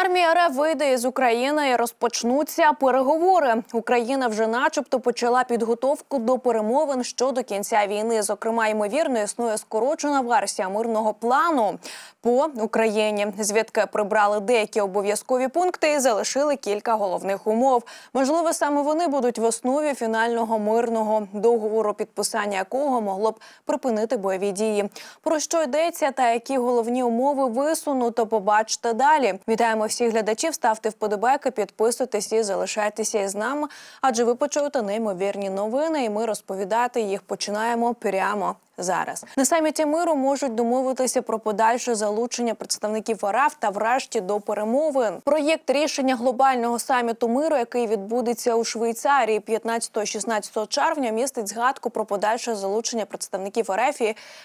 Армія РФ вийде із України і розпочнуться переговори. Україна вже, начебто, почала підготовку до перемовин щодо кінця війни. Зокрема, ймовірно, існує скорочена версія мирного плану по Україні, звідки прибрали деякі обов'язкові пункти і залишили кілька головних умов. Можливо, саме вони будуть в основі фінального мирного договору, підписання якого могло б припинити бойові дії. Про що йдеться та які головні умови висунуто, побачте далі. Вітаємо усіх глядачів. Ставте вподобайки, підписуйтесь і залишайтеся із нами, адже ви почуєте неймовірні новини, і ми розповідати їх починаємо прямо зараз. На саміті миру можуть домовитися про подальше залучення представників АРАФ та врешті до перемовин. Проєкт рішення глобального саміту миру, який відбудеться у Швейцарії 15-16 червня, містить згадку про подальше залучення представників РФ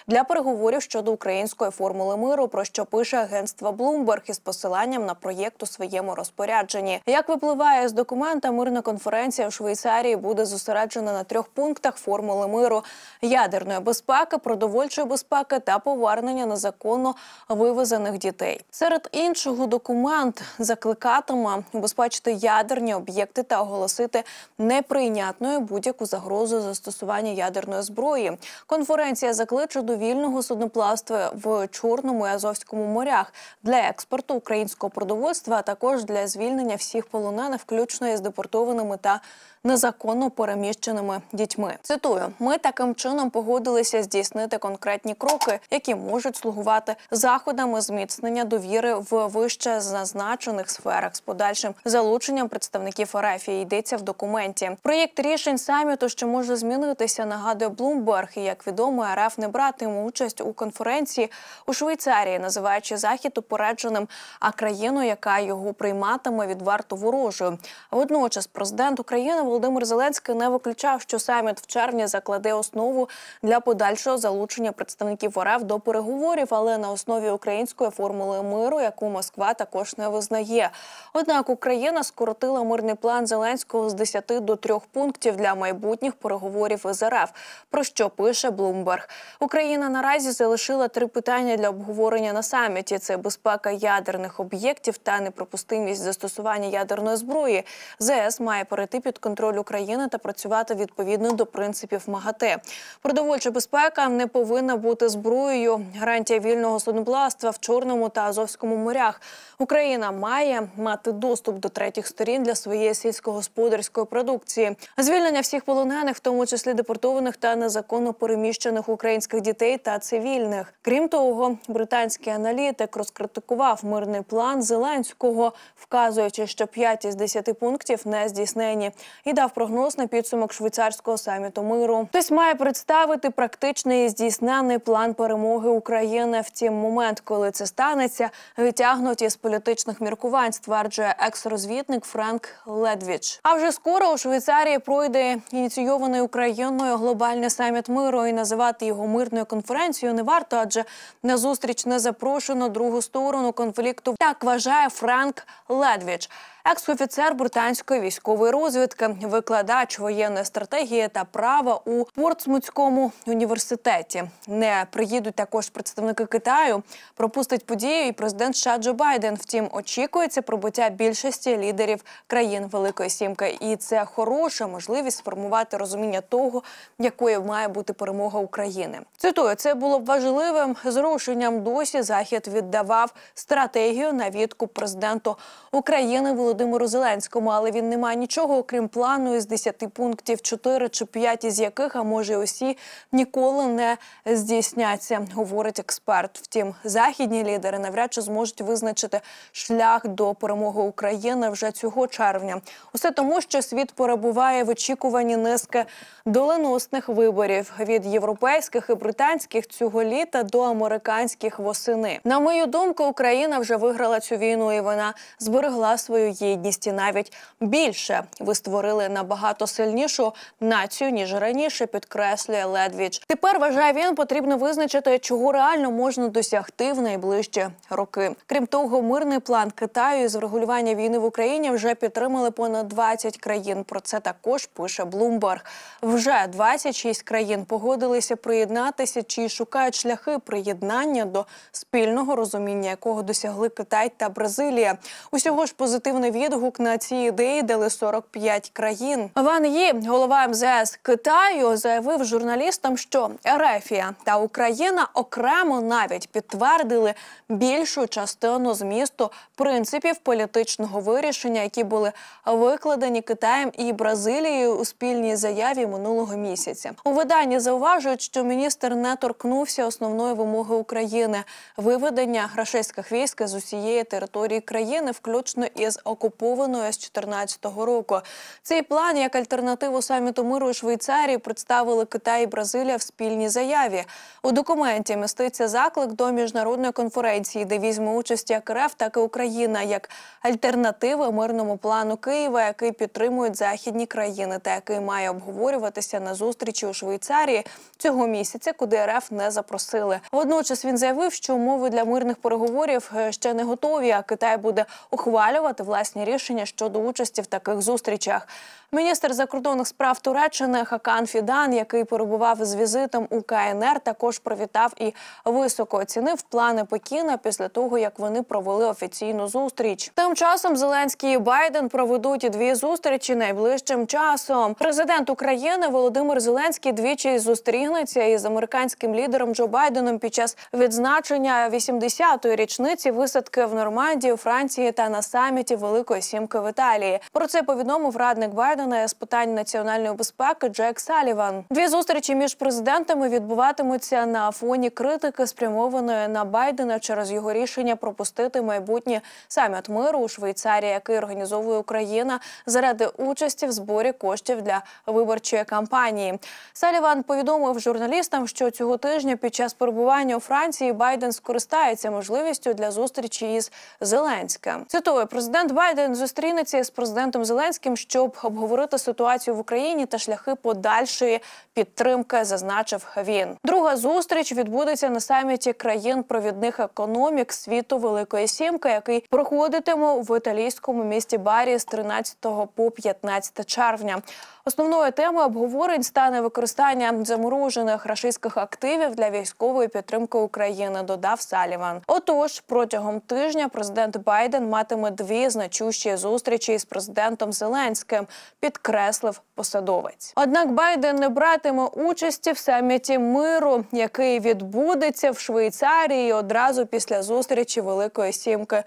для переговорів щодо української формули миру, про що пише агентство Bloomberg із посиланням на проєкт у своєму розпорядженні. Як випливає з документа, мирна конференція у Швейцарії буде зосереджена на трьох пунктах формули миру ядерної безпеки безпеки, продовольчої безпеки та повернення незаконно вивезених дітей. Серед іншого документ закликатиме убезпечити ядерні об'єкти та оголосити неприйнятною будь-яку загрозу застосування ядерної зброї. Конференція закличе до вільного судноплавства в Чорному і Азовському морях для експорту українського продовольства, а також для звільнення всіх полонених, включно із депортованими та незаконно переміщеними дітьми. Цитую, ми таким чином погодилися з здійснити конкретні кроки, які можуть слугувати заходами зміцнення довіри в вище зазначених сферах з подальшим залученням представників РФ. Йдеться в документі. Проєкт рішень саміту, що може змінитися, нагадує Блумберг. І, Як відомо, РФ не братиме участь у конференції у Швейцарії, називаючи захід упередженим, а країну, яка його прийматиме, відверто ворожою. Водночас, президент України Володимир Зеленський не виключав, що саміт в червні закладе основу для подальшого першого залучення представників РФ до переговорів, але на основі української формули миру, яку Москва також не визнає. Однак Україна скоротила мирний план Зеленського з 10 до 3 пунктів для майбутніх переговорів із РФ. Про що пише Блумберг? Україна наразі залишила три питання для обговорення на саміті: це безпека ядерних об'єктів та непропустимість застосування ядерної зброї. ЗС е має перейти під контроль України та працювати відповідно до принципів МАГАТЕ. Продовольча безпека. Безпека не повинна бути зброєю. Гарантія вільного судноплавства в Чорному та Азовському морях. Україна має мати доступ до третіх сторін для своєї сільськогосподарської продукції. Звільнення всіх полонених, в тому числі депортованих та незаконно переміщених українських дітей та цивільних. Крім того, британський аналітик розкритикував мирний план Зеленського, вказуючи, що 5 із 10 пунктів не здійснені, і дав прогноз на підсумок швейцарського саміту миру. Хтось має представити практично остаточний здійснений план перемоги України. Втім, момент, коли це станеться, витягнуті з політичних міркувань, стверджує екс-розвідник Френк Ледвіч. А вже скоро у Швейцарії пройде ініційований Україною глобальний саміт миру і називати його мирною конференцією не варто, адже на зустріч не запрошено другу сторону конфлікту. Так вважає Френк Ледвіч екс-офіцер британської військової розвідки, викладач воєнної стратегії та права у Портсмутському університеті. Не приїдуть також представники Китаю. Пропустить подію і президент США Джо Байден. Втім, очікується прибуття більшості лідерів країн Великої Сімки, і це хороша можливість сформувати розуміння того, якою має бути перемога України. Цитую, це було б важливим зрушенням. Досі захід віддавав стратегію на відкуп президенту України Володимиру Володимиру Зеленському, але він не має нічого, окрім плану із 10 пунктів, 4 чи 5 із яких, а може, усі ніколи не здійсняться, говорить експерт. Втім, західні лідери навряд чи зможуть визначити шлях до перемоги України вже цього червня. Усе тому, що світ перебуває в очікуванні низки доленосних виборів від європейських і британських цього літа до американських восени. На мою думку, Україна вже виграла цю війну, і вона зберегла свою єдністі навіть більше. Ви створили набагато сильнішу націю ніж раніше, підкреслює Ледвіч. Тепер вважає він, потрібно визначити, чого реально можна досягти в найближчі роки. Крім того, мирний план Китаю із врегулювання війни в Україні вже підтримали понад 20 країн. Про це також пише Блумберг. Вже 26 країн погодилися приєднатися чи шукають шляхи приєднання до спільного розуміння, якого досягли Китай та Бразилія. Усього ж позитивний відгук на ці ідеї дали 45 країн. Ван Ї, голова МЗС Китаю, заявив журналістам, що Ерефія та Україна окремо навіть підтвердили більшу частину змісту принципів політичного вирішення, які були викладені Китаєм і Бразилією у спільній заяві минулого місяця. У виданні зауважують, що міністр не торкнувся основної вимоги України виведення грошейських військ з усієї території країни, включно із окремими окупованою з 2014 року. Цей план як альтернативу саміту миру у Швейцарії представили Китай і Бразилія в спільній заяві. У документі міститься заклик до міжнародної конференції, де візьме участь як РФ, так і Україна, як альтернатива мирному плану Києва, який підтримують західні країни, та який має обговорюватися на зустрічі у Швейцарії цього місяця, куди РФ не запросили. Водночас він заявив, що умови для мирних переговорів е, ще не готові. А Китай буде ухвалювати власні власні рішення щодо участі в таких зустрічах. Міністр закордонних справ Туреччини Хакан Фідан, який перебував з візитом у КНР, також привітав і високо оцінив плани Пекіна після того, як вони провели офіційну зустріч. Тим часом Зеленський і Байден проведуть дві зустрічі найближчим часом. Президент України Володимир Зеленський двічі зустрінеться із американським лідером Джо Байденом під час відзначення 80-ї річниці висадки в Нормандії, Франції та на саміті Великої. Великої сімки в Італії. Про це повідомив радник Байдена з питань національної безпеки Джек Саліван. Дві зустрічі між президентами відбуватимуться на фоні критики, спрямованої на Байдена через його рішення пропустити майбутнє саміт миру у Швейцарії, який організовує Україна заради участі в зборі коштів для виборчої кампанії. Саліван повідомив журналістам, що цього тижня під час перебування у Франції Байден скористається можливістю для зустрічі із Зеленським. Цитую президент Байден Байден зустрінеться з президентом Зеленським, щоб обговорити ситуацію в Україні та шляхи подальшої підтримки, зазначив він. Друга зустріч відбудеться на саміті країн-провідних економік світу Великої Сімки, який проходитиме в італійському місті Барі з 13 по 15 червня. Основною темою обговорень стане використання заморожених рашистських активів для військової підтримки України. Додав Саліван. Отож, протягом тижня президент Байден матиме дві значні значущі зустрічі із президентом Зеленським, підкреслив посадовець. Однак Байден не братиме участі в саміті миру, який відбудеться в Швейцарії одразу після зустрічі Великої Сімки.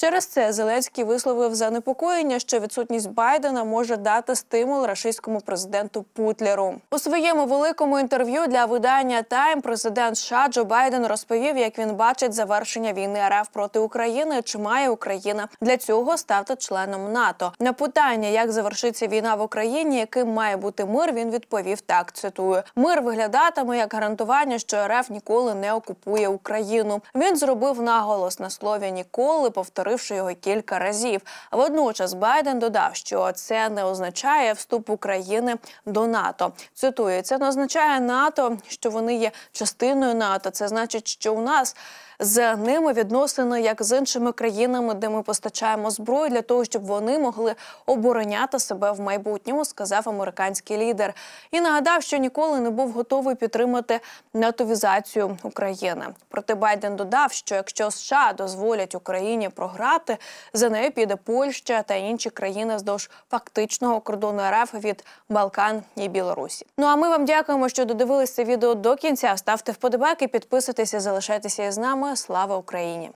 Через це Зеленський висловив занепокоєння, що відсутність Байдена може дати стимул рашистському президенту Путлеру. У своєму великому інтерв'ю для видання Тайм президент США Джо Байден розповів, як він бачить завершення війни РФ проти України. Чи має Україна для цього стати членом НАТО? На питання, як завершиться війна в Україні, яким має бути мир, він відповів так. Цитую: мир виглядатиме як гарантування, що РФ ніколи не окупує Україну. Він зробив наголос на слові ніколи повторив повторивши його кілька разів. Водночас Байден додав, що це не означає вступ України до НАТО. Цитую, це не означає НАТО, що вони є частиною НАТО. Це значить, що у нас з ними відносини як з іншими країнами, де ми постачаємо зброю для того, щоб вони могли обороняти себе в майбутньому, сказав американський лідер. І нагадав, що ніколи не був готовий підтримати натовізацію України. Проте Байден додав, що якщо США дозволять Україні програти програти. За нею піде Польща та інші країни вздовж фактичного кордону РФ від Балкан і Білорусі. Ну а ми вам дякуємо, що додивилися відео до кінця. Ставте вподобайки, підписуйтеся, залишайтеся із нами. Слава Україні!